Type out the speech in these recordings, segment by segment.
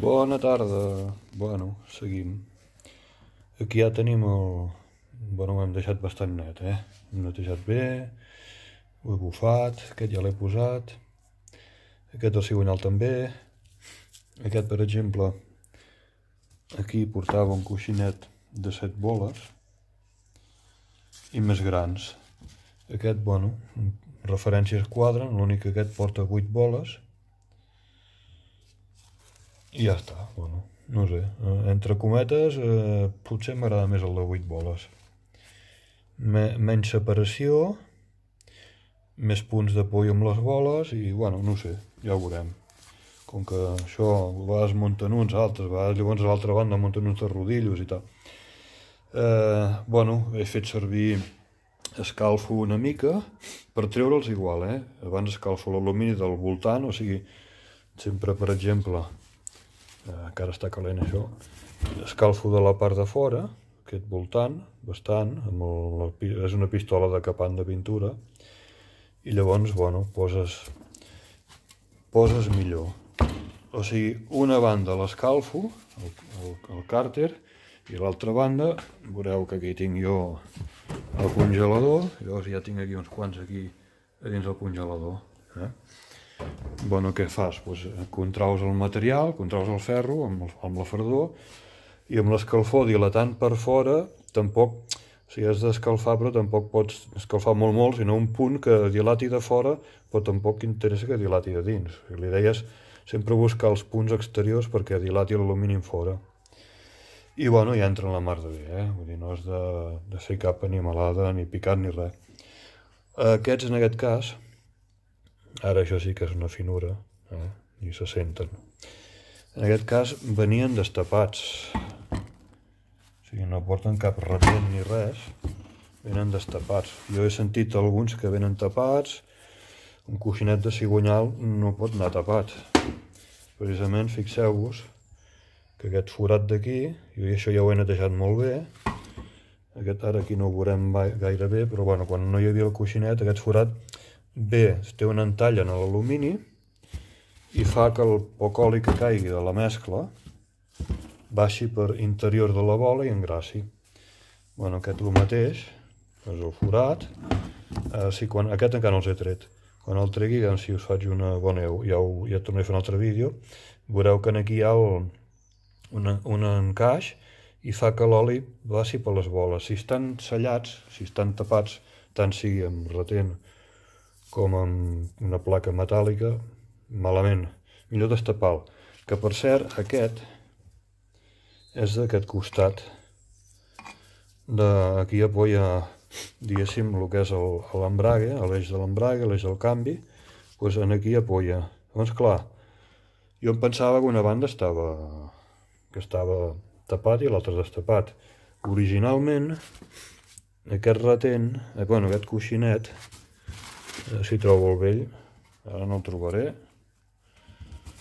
Bona tarda. Bueno, seguim. Aquí ja tenim el... Bueno, ho hem deixat bastant net, eh? Hem netejat bé, ho he bufat, aquest ja l'he posat, aquest el cigonyal també, aquest, per exemple, aquí portava un coixinet de 7 boles i més grans. Aquest, bueno, referències quadren, l'únic que aquest porta 8 boles, i ja està, bueno, no sé. Eh, entre cometes, eh, potser m'agrada més el de 8 boles. Me, menys separació, més punts d'apoi amb les boles i, bueno, no sé, ja ho veurem. Com que això, a vegades munten uns, altres, a vegades llavors a l'altra banda munten uns de rodillos i tal. Eh, bueno, he fet servir escalfo una mica per treure'ls igual, eh? Abans escalfo l'alumini del voltant, o sigui, sempre, per exemple, Eh, encara està calent això, escalfo de la part de fora, aquest voltant, bastant, amb el, la, és una pistola de capant de pintura, i llavors, bueno, poses, poses millor. O sigui, una banda l'escalfo, el, el, el càrter, i l'altra banda, veureu que aquí tinc jo el congelador, llavors ja tinc aquí uns quants aquí a dins el congelador. Eh? bueno, què fas? Pues, eh, contraus el material, contraus el ferro amb, el, amb la fredor i amb l'escalfor dilatant per fora tampoc, o sigui, has d'escalfar però tampoc pots escalfar molt molt, sinó un punt que dilati de fora però tampoc interessa que dilati de dins. O sigui, L'idea és sempre buscar els punts exteriors perquè dilati l'alumini fora. I bueno, ja entra en la mar de bé, eh? Vull dir, no has de, de fer cap animalada, ni picat, ni res. Aquests, en aquest cas, Ara això sí que és una finura, eh? i se senten. En aquest cas venien destapats, o sigui, no porten cap revient ni res, venen destapats. Jo he sentit alguns que venen tapats, un coixinet de cigonyal no pot anar tapat. Precisament, fixeu-vos que aquest forat d'aquí, jo això ja ho he netejat molt bé, aquest ara aquí no ho veurem gaire bé, però bueno, quan no hi havia el coixinet, aquest forat Bé, té un entall en l'alumini i fa que el poc oli que caigui de la mescla baixi per interior de la bola i engrassi. Bueno, aquest el mateix, és el forat, eh, si quan, aquest encara no els he tret. Quan el tregui, ja, si us faig una bona... Ja, ho, ja tornaré a fer un altre vídeo. Veureu que aquí hi ha el, una, un encaix i fa que l'oli baixi per les boles. Si estan sellats, si estan tapats, tant sigui amb retent com amb una placa metàl·lica, malament. Millor destapar ho Que, per cert, aquest és d'aquest costat. De, aquí apoya, diguéssim, el que és l'embrague, l'eix de l'embrague, l'eix del canvi, doncs en aquí apoya. Llavors, clar, jo em pensava que una banda estava que estava tapat i l'altra destapat. Originalment, aquest retent, eh, bueno, aquest coixinet, Eh, si trobo el vell ara no el trobaré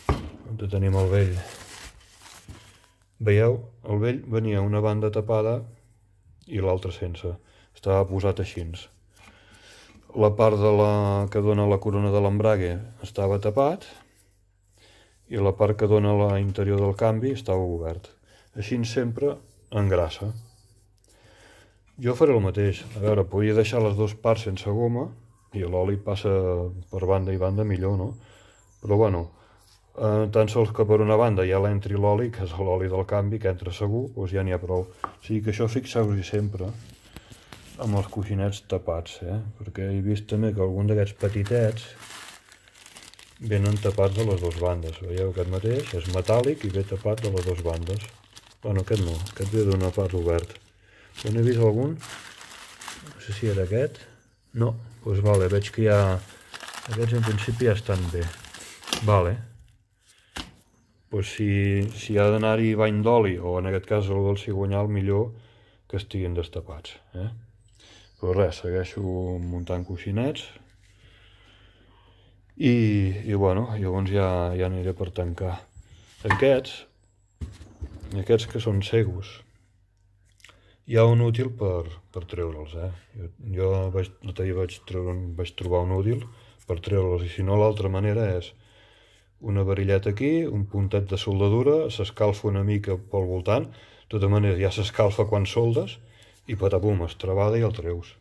on tenim el vell veieu, el vell venia una banda tapada i l'altra sense estava posat així la part de la, que dona la corona de l'embrague estava tapat i la part que dona la interior del canvi estava obert així sempre engrassa jo faré el mateix a veure, podia deixar les dues parts sense goma i l'oli passa per banda i banda millor, no? Però bueno, eh, tan sols que per una banda ja l'entri l'oli, que és l'oli del canvi, que entra segur, doncs ja n'hi ha prou. O sigui que això fixeu-hi sempre amb els coixinets tapats, eh? Perquè he vist també que algun d'aquests petitets venen tapats de les dues bandes. Veieu aquest mateix? És metàl·lic i ve tapat de les dues bandes. Bueno, aquest no, aquest ve d'una part obert. Però n'he vist algun? No sé si era aquest. No, pues vale, veig que ja... Aquests en principi ja estan bé. Vale. pues si, si ha d'anar-hi bany d'oli, o en aquest cas el del cigonyal, millor que estiguin destapats. Eh? Però res, segueixo muntant coixinets. I, i bueno, llavors ja, ja aniré per tancar. Aquests, aquests que són cegos, hi ha un útil per, per treure'ls, eh? Jo, jo vaig, l'altre dia vaig, treure, vaig trobar un útil per treure'ls, i si no l'altra manera és una varilleta aquí, un puntet de soldadura, s'escalfa una mica pel voltant, de tota manera ja s'escalfa quan soldes, i patapum, es trebada i el treus.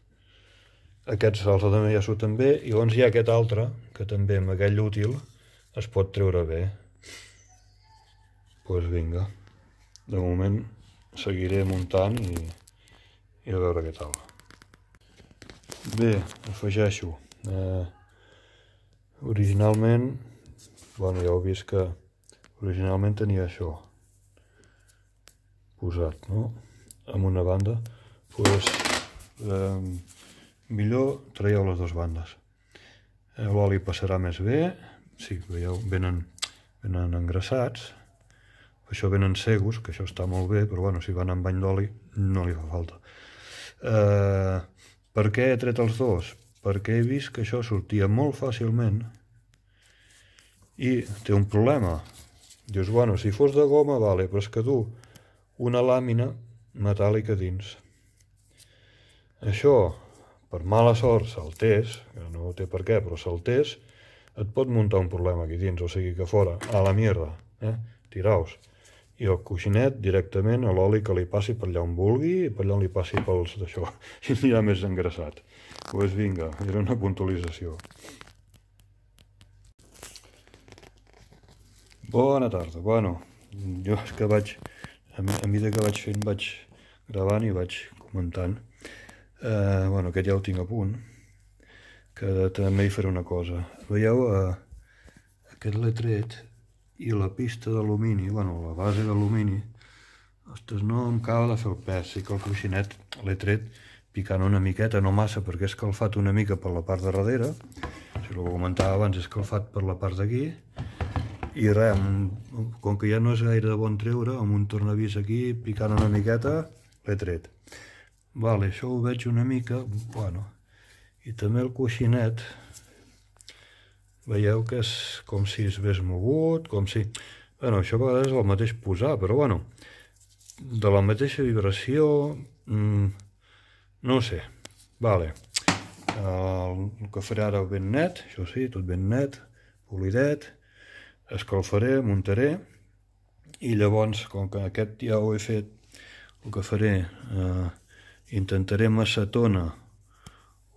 Aquests els de Meyasu també, i llavors hi ha aquest altre, que també amb aquell útil es pot treure bé. Doncs pues vinga, de moment seguiré muntant i, i a veure què tal. Bé, afegeixo. Eh, originalment, bueno, ja heu vist que originalment tenia això posat, no? Amb una banda. Doncs, pues, eh, millor traieu les dues bandes. Eh, l'oli passarà més bé, sí, veieu, venen, venen engrassats, això venen cegos, que això està molt bé, però bueno, si van amb bany d'oli no li fa falta. Eh, per què he tret els dos? Perquè he vist que això sortia molt fàcilment i té un problema. Dius, bueno, si fos de goma, vale, però és que tu una làmina metàl·lica dins. Això, per mala sort, saltés, que no té per què, però saltés, et pot muntar un problema aquí dins, o sigui que fora, a la mierda, eh? Tiraus i el coixinet directament a l'oli que li passi per allà on vulgui i per allà on li passi pels d'això i ha més engrassat doncs pues vinga, era una puntualització Bona tarda, bueno jo és que vaig a, mesura que vaig fent vaig gravant i vaig comentant eh, bueno, aquest ja ho tinc a punt que també hi faré una cosa veieu, eh, aquest letret i la pista d'alumini, bueno, la base d'alumini, ostres, no em acaba de fer el pes, sí que el coixinet l'he tret picant una miqueta, no massa, perquè he escalfat una mica per la part de darrere, si ho comentava abans, he escalfat per la part d'aquí, i res, com que ja no és gaire de bon treure, amb un tornavís aquí, picant una miqueta, l'he tret. Vale, això ho veig una mica, bueno, i també el coixinet, Veieu que és com si es hagués mogut, com si... Bueno, això a vegades és el mateix posar, però bueno, de la mateixa vibració... mmm, no sé. Vale. El, el que faré ara ben net, això sí, tot ben net, polidet, escalfaré, muntaré, i llavors, com que aquest ja ho he fet, el que faré, eh, intentaré amb acetona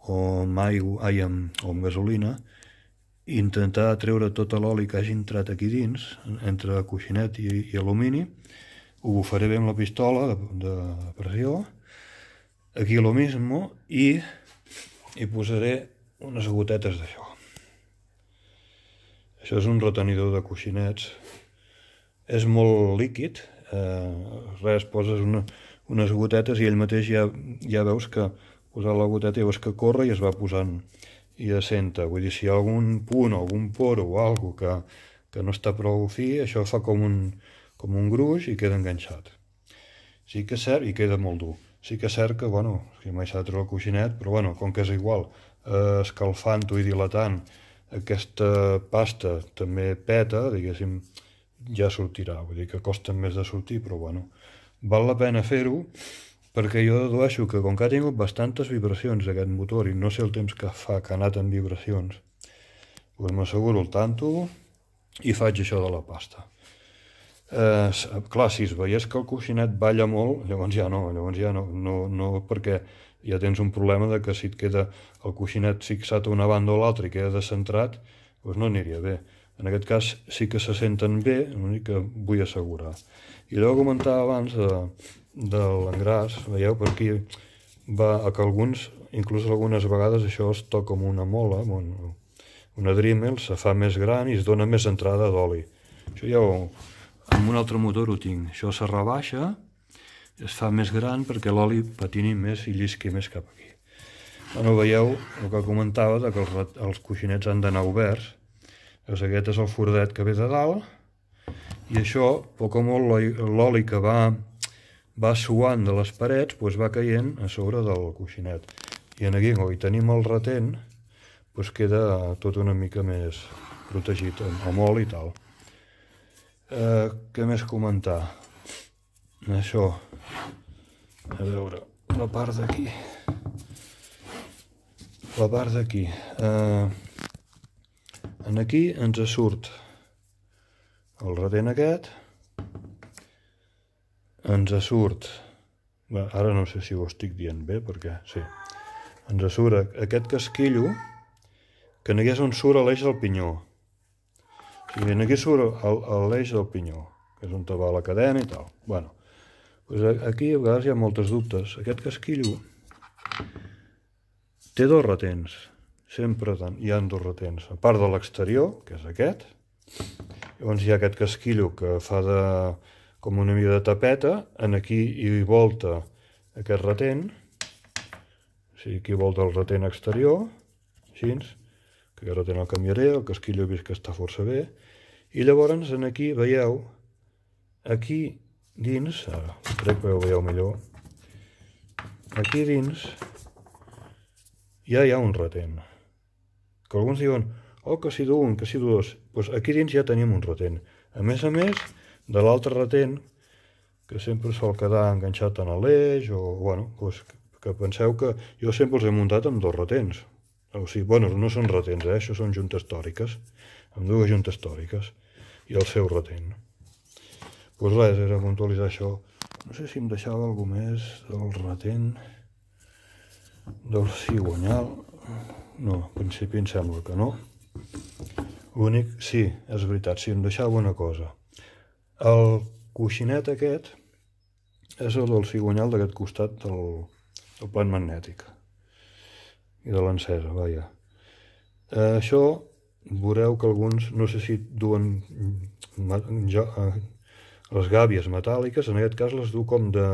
o amb aigua, ai, amb, o amb gasolina, intentar treure tot l'oli que hagi entrat aquí dins, entre coixinet i, i alumini, ho bufaré bé amb la pistola de, de pressió, aquí lo mismo, i hi posaré unes gotetes d'això. Això és un retenidor de coixinets. És molt líquid, eh, res, poses una, unes gotetes i ell mateix ja, ja veus que posar la goteta i veus que corre i es va posant i assenta. Vull dir, si hi ha algun punt algun por o algo que, que no està prou fi, això fa com un, com un gruix i queda enganxat. Sí que és cert, i queda molt dur. Sí que és cert que, bueno, si mai s'ha de treure el coixinet, però bueno, com que és igual, eh, escalfant-ho i dilatant, aquesta pasta també peta, diguéssim, ja sortirà. Vull dir que costa més de sortir, però bueno, val la pena fer-ho perquè jo dedueixo que com que ha tingut bastantes vibracions aquest motor i no sé el temps que fa que ha anat amb vibracions, doncs m'asseguro el tanto i faig això de la pasta. Eh, clar, si es veiés que el coixinet balla molt, llavors ja no, llavors ja no, no, no perquè ja tens un problema de que si et queda el coixinet fixat a una banda o l'altra i queda descentrat, doncs no aniria bé. En aquest cas sí que se senten bé, l'únic que vull assegurar. I deu comentar abans de, de l'engràs, veieu, per aquí va a que alguns, inclús algunes vegades això es toca amb una mola, amb un, una Dremel, se fa més gran i es dona més entrada d'oli. Això ja ho, amb un altre motor ho tinc. Això se rebaixa, es fa més gran perquè l'oli patini més i llisqui més cap aquí. Bueno, veieu el que comentava, de que els, els coixinets han d'anar oberts, Llavors aquest és el fordet que ve de dalt i això, poc o molt, l'oli que va, va suant de les parets doncs va caient a sobre del coixinet. I en aquí, quan hi tenim el retent, doncs queda tot una mica més protegit amb oli i tal. Eh, què més comentar? Això, a veure, la part d'aquí, la part d'aquí, eh, en aquí ens surt el retent aquest ens surt bé, ara no sé si ho estic dient bé perquè sí ens surt aquest casquillo que en aquí és on surt l'eix del pinyó o sigui, aquí surt l'eix del pinyó que és on va la cadena i tal bueno, doncs aquí a vegades hi ha moltes dubtes aquest casquillo té dos retents sempre hi han dos retents. A part de l'exterior, que és aquest, llavors hi ha aquest casquillo que fa de, com una mida de tapeta, en aquí hi volta aquest retent, o sigui, aquí volta el retent exterior, així, que ara tenen el canviaré, el casquillo he vist que està força bé, i llavors en aquí veieu, aquí dins, ara, crec que ho veieu millor, aquí dins ja hi ha un retent que alguns diuen, oh, que si d'un, que si dos, doncs aquí dins ja tenim un retent. A més a més, de l'altre retent, que sempre sol quedar enganxat en l'eix, o, bueno, doncs que penseu que jo sempre els he muntat amb dos retents. O sigui, bueno, no són retents, eh? això són juntes tòriques, amb dues juntes tòriques, i el seu retent. Doncs res, era puntualitzar això. No sé si em deixava alguna més del retent, del cigonyal... No, en principi em sembla que no. L'únic, sí, és veritat, si em deixava una cosa. El coixinet aquest és el del cigonyal d'aquest costat del, del plan magnètic i de l'encesa, vaja. Eh, això veureu que alguns, no sé si duen jo, eh, les gàbies metàl·liques, en aquest cas les du com de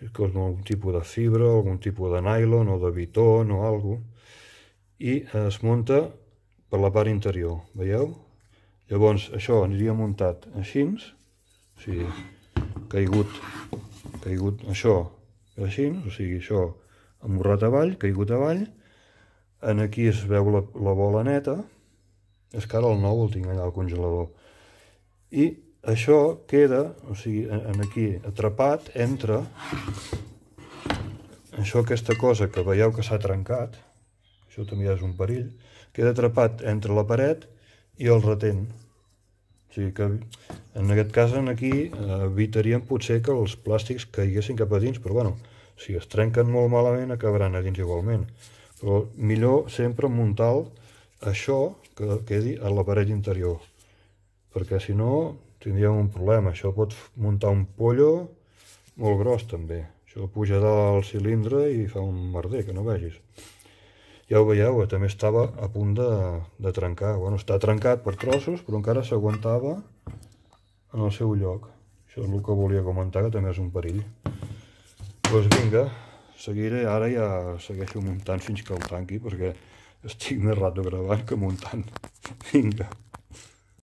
si és que és algun tipus de fibra, algun tipus de nylon o de biton o alguna i es munta per la part interior, veieu? Llavors això aniria muntat així, o sigui, caigut, caigut això així, o sigui, això amorrat avall, caigut avall, en aquí es veu la, la bola neta, és que ara el nou el tinc allà al congelador, i això queda, o sigui, en aquí, atrapat entre això, aquesta cosa que veieu que s'ha trencat, això també ja és un perill, queda atrapat entre la paret i el retent. O sigui que en aquest cas en aquí eh, evitaríem potser que els plàstics caiguessin cap a dins, però bueno, si es trenquen molt malament acabaran a dins igualment. Però millor sempre muntar això que quedi a la paret interior, perquè si no tindríem un problema. Això pot muntar un pollo molt gros, també. Això puja dalt al cilindre i fa un merder, que no vegis. Ja ho veieu, eh, també estava a punt de, de trencar. Bueno, està trencat per trossos, però encara s'aguantava en el seu lloc. Això és el que volia comentar, que també és un perill. Doncs pues vinga, seguiré, ara ja segueixo muntant fins que el tanqui, perquè estic més rato gravant que muntant. Vinga.